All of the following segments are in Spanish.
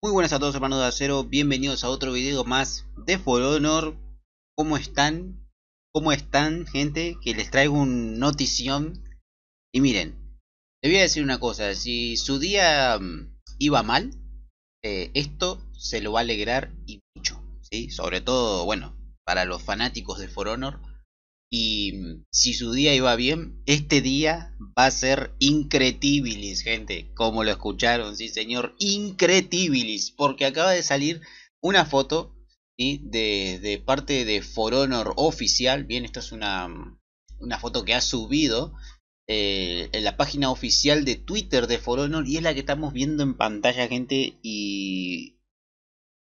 Muy buenas a todos hermanos de acero, bienvenidos a otro video más de For Honor ¿Cómo están? ¿Cómo están gente? Que les traigo un notición Y miren, te voy a decir una cosa, si su día mm, iba mal eh, Esto se lo va a alegrar y mucho ¿sí? Sobre todo, bueno, para los fanáticos de For Honor y mm, si su día iba bien, este día va a ser incretibilis, gente. Como lo escucharon, sí señor, incretibilis. Porque acaba de salir una foto de, parte de For Honor oficial. Bien, esta es una, mm, una foto que ha subido eh, en la página oficial de Twitter de For Honor. Y es la que estamos viendo en pantalla, gente. Y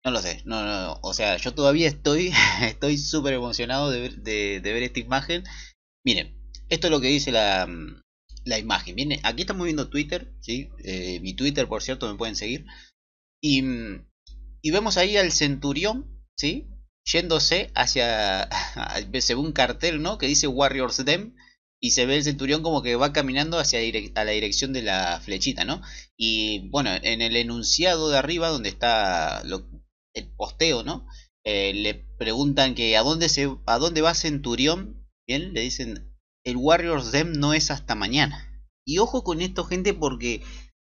no lo sé, no, no, no. O sea, yo todavía estoy estoy súper emocionado de ver, esta imagen. Miren, esto es lo que dice la, mm, la imagen. Miren, aquí estamos viendo Twitter, ¿sí? Eh, mi Twitter, por cierto, me pueden seguir. Y, mm, y vemos ahí al centurión, ¿sí? Yéndose hacia, según cartel, ¿no? Que dice Warriors Dem y se ve el centurión como que va caminando hacia a la dirección de la flechita, ¿no? Y bueno, en el enunciado de arriba, donde está lo, el posteo, ¿no? Eh, le preguntan que a dónde, se, a dónde va Centurión. Bien, le dicen, el Warriors Dem no es hasta mañana. Y ojo con esto, gente, porque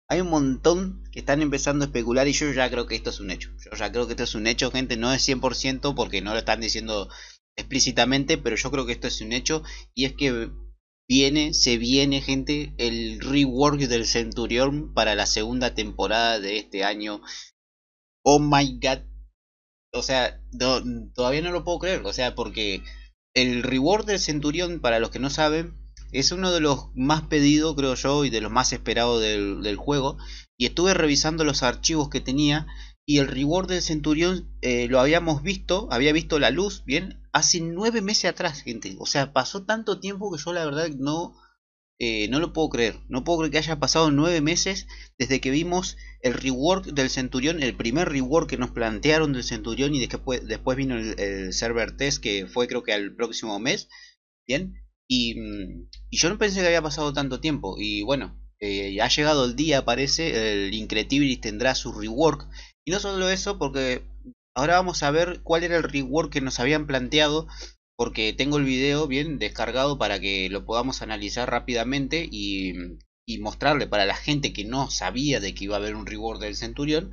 hay un montón que están empezando a especular y yo ya creo que esto es un hecho. Yo ya creo que esto es un hecho, gente. No es 100% porque no lo están diciendo explícitamente, pero yo creo que esto es un hecho. Y es que viene, se viene, gente, el rework del Centurión para la segunda temporada de este año. Oh my god, o sea, todavía no lo puedo creer, o sea, porque el reward del Centurión, para los que no saben, es uno de los más pedidos, creo yo, y de los más esperados del, del juego. Y estuve revisando los archivos que tenía. Y el reward del Centurión eh, lo habíamos visto, había visto la luz, bien, hace nueve meses atrás, gente. O sea, pasó tanto tiempo que yo la verdad no, eh, no lo puedo creer. No puedo creer que haya pasado nueve meses desde que vimos el rework del Centurión, el primer rework que nos plantearon del Centurión y después, vino el, server test que fue creo que al próximo mes. Bien. Y, mm, yo no pensé que había pasado tanto tiempo. Y bueno, eh, ha llegado el día, parece. El Incredibilis tendrá su rework. Y no solo eso, porque ahora vamos a ver cuál era el rework que nos habían planteado porque tengo el video bien descargado para que lo podamos analizar rápidamente y, mostrarle para la gente que no sabía de que iba a haber un reward del Centurión,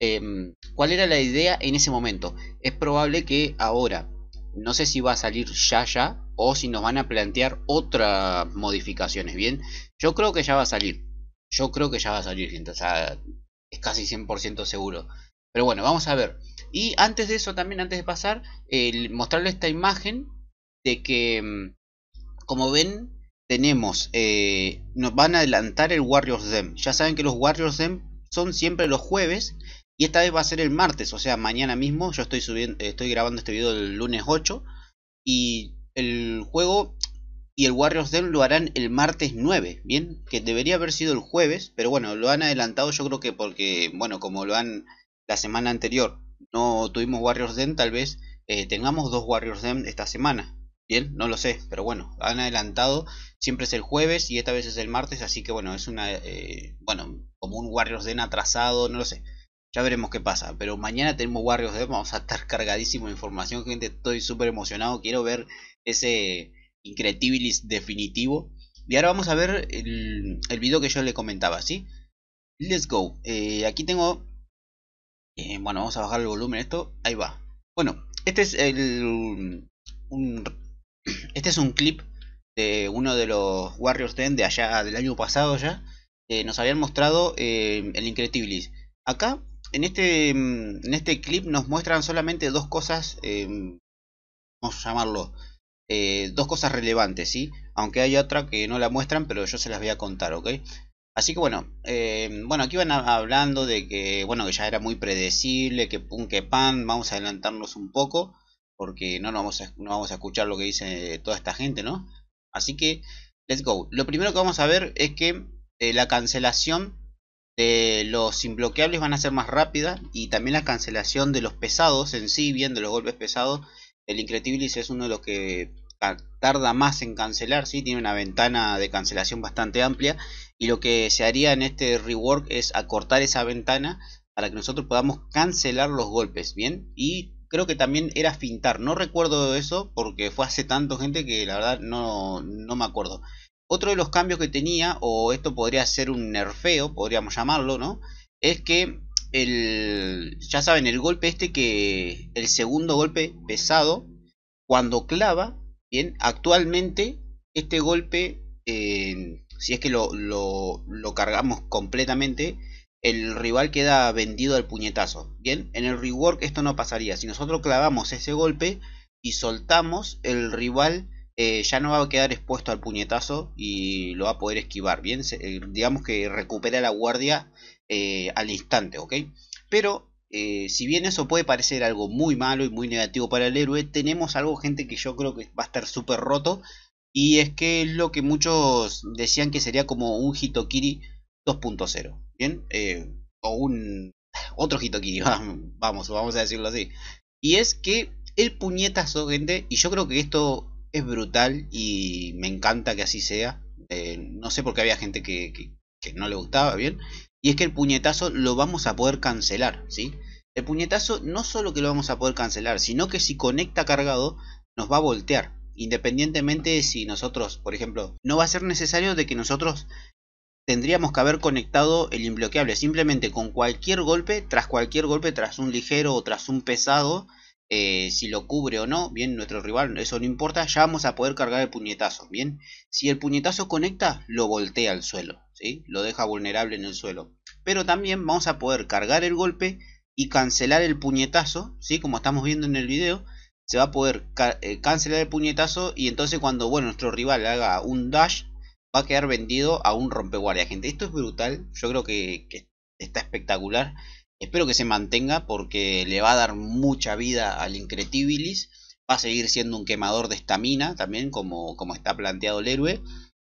em, cuál era la idea en ese momento. Es probable que ahora, no sé si va a salir ya ya o si nos van a plantear otras modificaciones, ¿bien? Yo creo que ya va a salir, yo creo que ya va a salir, gente, o sea, es casi 100% seguro. Pero bueno, vamos a ver. Y antes de eso también, antes de pasar, mostrarles esta imagen de que, mm, como ven, tenemos, eh, nos van a adelantar el Warriors Dem. Ya saben que los Warriors Dem son siempre los jueves y esta vez va a ser el martes, o sea, mañana mismo. Yo estoy, subiendo, estoy grabando este video el lunes 8 y el juego y el Warriors Dem lo harán el martes 9, ¿bien? Que debería haber sido el jueves, pero bueno, lo han adelantado yo creo que porque, bueno, como lo han la semana anterior no tuvimos Warriors Den, tal vez eh, tengamos dos Warriors Den esta semana. Bien, no lo sé, pero bueno, han adelantado. Siempre es el jueves y esta vez es el martes, así que bueno, es una. Eh, bueno, como un Warriors Den atrasado, no lo sé. Ya veremos qué pasa. Pero mañana tenemos Warriors Den, vamos a estar cargadísimo de información, gente. Estoy súper emocionado, quiero ver ese Incredibilis definitivo. Y ahora vamos a ver el, video que yo le comentaba, ¿sí? Let's go. Eh, aquí tengo eh, bueno, vamos a bajar el volumen esto. Ahí va. Bueno, este es el... Un, este clip de uno de los Warriors 10 de allá del año pasado ya. que nos habían mostrado eh, el Incredibilis. Acá, en este, en este clip nos muestran solamente dos cosas, eh, vamos a llamarlo, dos cosas relevantes, ¿sí? Aunque hay otra que no la muestran, pero yo se las voy a contar, ¿ok? Así que bueno, eh, bueno, aquí van hablando de que, bueno, que ya era muy predecible, que pum, que pan, vamos a adelantarnos un poco, porque no, vamos a, no vamos a escuchar lo que dice toda esta gente, ¿no? Así que, let's go. Lo primero que vamos a ver es que eh, la cancelación de los imbloqueables van a ser más rápida y también la cancelación de los pesados en sí, bien, de los golpes pesados. El Incredibilis es uno de los que tarda más en cancelar, ¿sí? tiene una ventana de cancelación bastante amplia y lo que se haría en este rework es acortar esa ventana para que nosotros podamos cancelar los golpes, ¿bien? Y creo que también era fintar, no recuerdo eso porque fue hace tanto gente que la verdad no, me acuerdo. Otro de los cambios que tenía, o esto podría ser un nerfeo, podríamos llamarlo, ¿no? Es que el, ya saben, el golpe este que, el segundo golpe pesado, cuando clava, bien, actualmente este golpe... Eh, si es que lo, cargamos completamente, el rival queda vendido al puñetazo. Bien, en el rework esto no pasaría. Si nosotros clavamos ese golpe y soltamos, el rival eh, ya no va a quedar expuesto al puñetazo y lo va a poder esquivar. Bien, eh, digamos que recupera la guardia eh, al instante, ¿ok? Pero si bien eso puede parecer algo muy malo y muy negativo para el héroe, tenemos algo, gente, que yo creo que va a estar súper roto y es que es lo que muchos decían que sería como un Hitokiri 2.0, ¿bien? Eh, o un otro Hitokiri, vamos, vamos a decirlo así. Y es que el puñetazo, gente, y yo creo que esto es brutal y me encanta que así sea. Eh, no sé por qué había gente que, que, no le gustaba, ¿bien? Y es que el puñetazo lo vamos a poder cancelar, ¿sí? El puñetazo no solo que lo vamos a poder cancelar, sino que si conecta cargado, nos va a voltear independientemente si nosotros, por ejemplo, no va a ser necesario de que nosotros tendríamos que haber conectado el imbloqueable. Simplemente con cualquier golpe, tras cualquier golpe, tras un ligero o tras un pesado, eh, si lo cubre o no, bien, nuestro rival, eso no importa, ya vamos a poder cargar el puñetazo, bien. Si el puñetazo conecta, lo voltea al suelo, ¿sí? Lo deja vulnerable en el suelo. Pero también vamos a poder cargar el golpe y cancelar el puñetazo, ¿sí? Como estamos viendo en el video, se va a poder eh, cancelar el puñetazo y entonces cuando bueno, nuestro rival haga un dash va a quedar vendido a un rompeguardia, gente. Esto es brutal, yo creo que, está espectacular. Espero que se mantenga porque le va a dar mucha vida al Incretibilis. Va a seguir siendo un quemador de estamina también, como, como está planteado el héroe.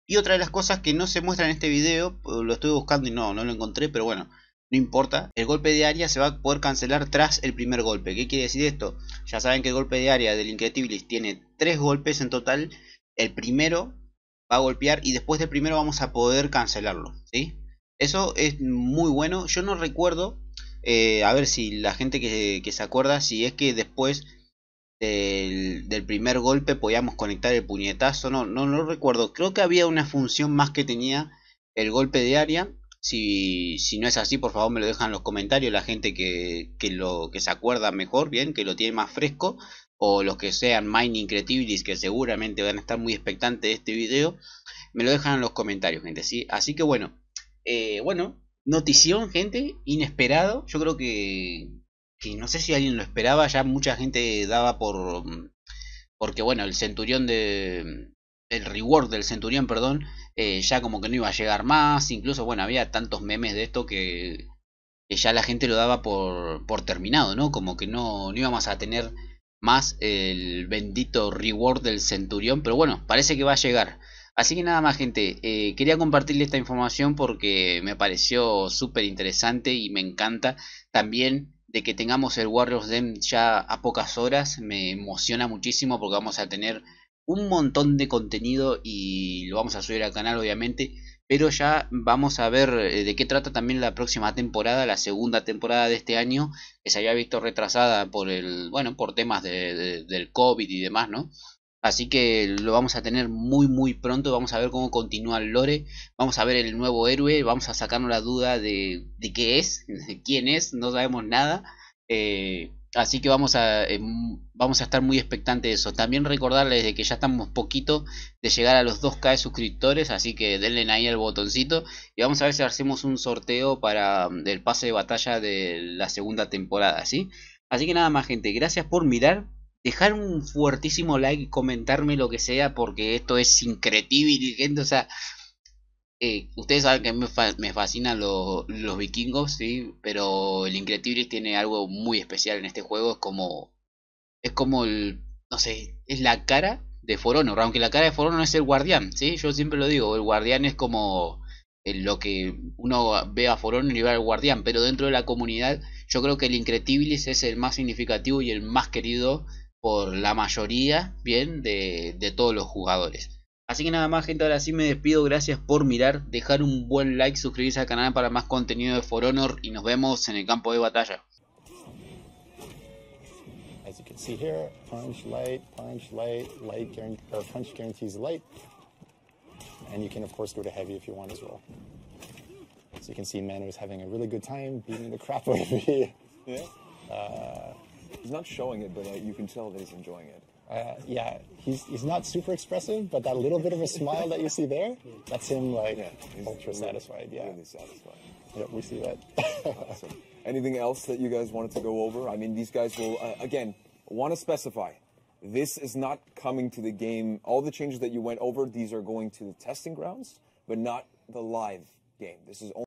Y otra de las cosas que no se muestra en este video, lo estoy buscando y no, no lo encontré, pero bueno, no importa, el golpe de área se va a poder cancelar tras el primer golpe. ¿Qué quiere decir esto? Ya saben que el golpe de área del Incredibilis tiene tres golpes en total. El primero va a golpear y después del primero vamos a poder cancelarlo. ¿sí? Eso es muy bueno. Yo no recuerdo, eh, a ver si la gente que, se acuerda, si es que después del, primer golpe podíamos conectar el puñetazo. No, no, no recuerdo. Creo que había una función más que tenía el golpe de área si, si no es así, por favor me lo dejan en los comentarios la gente que, lo, que se acuerda mejor, bien, que lo tiene más fresco, o los que sean Mining Creativities, que seguramente van a estar muy expectantes de este video, me lo dejan en los comentarios, gente, ¿sí? Así que bueno, eh, bueno, notición, gente, inesperado, yo creo que, que no sé si alguien lo esperaba, ya mucha gente daba por... Porque bueno, el centurión de... El reward del centurión, perdón, eh, ya como que no iba a llegar más, incluso bueno, había tantos memes de esto que, ya la gente lo daba por, por terminado, ¿no? Como que no, no íbamos a tener más el bendito reward del centurión, pero bueno, parece que va a llegar. Así que nada más gente, eh, quería compartirle esta información porque me pareció súper interesante y me encanta. También de que tengamos el Warriors Dem ya a pocas horas, me emociona muchísimo porque vamos a tener un montón de contenido y lo vamos a subir al canal obviamente. Pero ya vamos a ver eh, de qué trata también la próxima temporada, la segunda temporada de este año, que se había visto retrasada por el, bueno, por temas del COVID y demás, ¿no? Así que lo vamos a tener muy muy pronto, vamos a ver cómo continúa el lore, vamos a ver el nuevo héroe, vamos a sacarnos la duda de, de qué es, quién es, no sabemos nada. Eh, Así que vamos a, em, vamos a estar muy expectantes de eso. También recordarles de que ya estamos poquito de llegar a los 2K de suscriptores, así que denle ahí al botoncito. Y vamos a ver si hacemos un sorteo para mm, el pase de batalla de la segunda temporada, ¿sí? Así que nada más gente, gracias por mirar. Dejar un fuertísimo like, y comentarme lo que sea, porque esto es increíble. gente. O sea, eh, ustedes saben que me, fascinan los vikingos, sí, pero el Incredible tiene algo muy especial en este juego. Es como. Es como el. No sé, es la cara de Forono, Aunque la cara de no es el guardián, sí, yo siempre lo digo. El guardián es como. Lo que uno ve a Forono y ve al guardián, pero dentro de la comunidad, yo creo que el Incredibilis es el más significativo y el más querido por la mayoría, bien, de, de todos los jugadores. Así que nada más gente, ahora sí me despido, gracias por mirar, dejar un buen like, suscribirse al canal para más contenido de For Honor y nos vemos en el campo de batalla. As you can see here, punch light, punch light, light guarantee, or punch guarantees light. And you can of course go to heavy if you want as well. So you can see Manu is having a really good time beating the crap out of me. Yeah. Uh, he's not showing it, but uh, you can tell that he's enjoying it. uh, yeah, he's, he's not super expressive, but that little bit of a smile that you see there, that's him like yeah, ultra really, satisfied. Yeah, really satisfied. Yep, we see that. awesome. Anything else that you guys wanted to go over? I mean, these guys will uh, again want to specify. This is not coming to the game. All the changes that you went over, these are going to the testing grounds, but not the live game. This is only.